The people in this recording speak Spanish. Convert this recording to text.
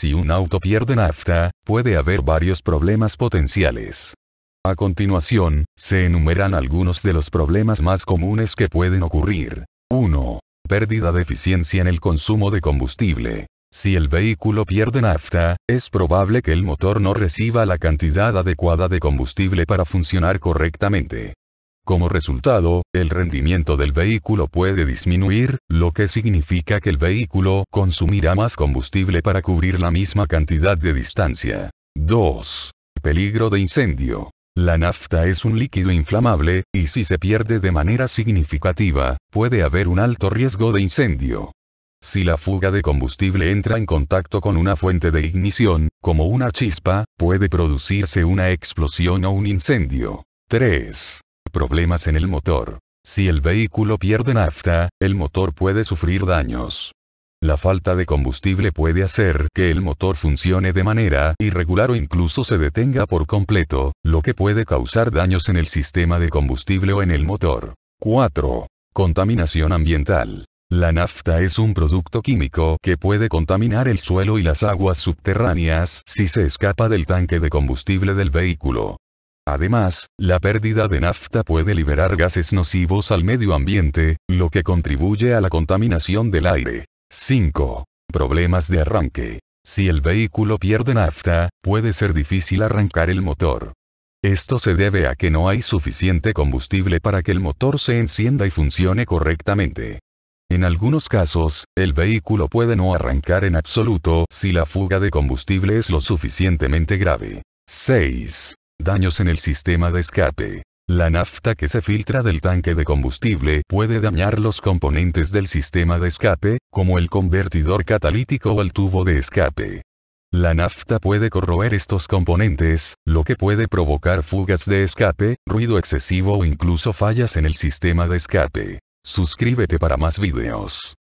Si un auto pierde nafta, puede haber varios problemas potenciales. A continuación, se enumeran algunos de los problemas más comunes que pueden ocurrir. 1. Pérdida de eficiencia en el consumo de combustible. Si el vehículo pierde nafta, es probable que el motor no reciba la cantidad adecuada de combustible para funcionar correctamente. Como resultado, el rendimiento del vehículo puede disminuir, lo que significa que el vehículo consumirá más combustible para cubrir la misma cantidad de distancia. 2. Peligro de incendio. La nafta es un líquido inflamable, y si se pierde de manera significativa, puede haber un alto riesgo de incendio. Si la fuga de combustible entra en contacto con una fuente de ignición, como una chispa, puede producirse una explosión o un incendio. 3 problemas en el motor. Si el vehículo pierde nafta, el motor puede sufrir daños. La falta de combustible puede hacer que el motor funcione de manera irregular o incluso se detenga por completo, lo que puede causar daños en el sistema de combustible o en el motor. 4. Contaminación ambiental. La nafta es un producto químico que puede contaminar el suelo y las aguas subterráneas si se escapa del tanque de combustible del vehículo. Además, la pérdida de nafta puede liberar gases nocivos al medio ambiente, lo que contribuye a la contaminación del aire. 5. Problemas de arranque. Si el vehículo pierde nafta, puede ser difícil arrancar el motor. Esto se debe a que no hay suficiente combustible para que el motor se encienda y funcione correctamente. En algunos casos, el vehículo puede no arrancar en absoluto si la fuga de combustible es lo suficientemente grave. 6. Daños en el sistema de escape. La nafta que se filtra del tanque de combustible puede dañar los componentes del sistema de escape, como el convertidor catalítico o el tubo de escape. La nafta puede corroer estos componentes, lo que puede provocar fugas de escape, ruido excesivo o incluso fallas en el sistema de escape. Suscríbete para más videos.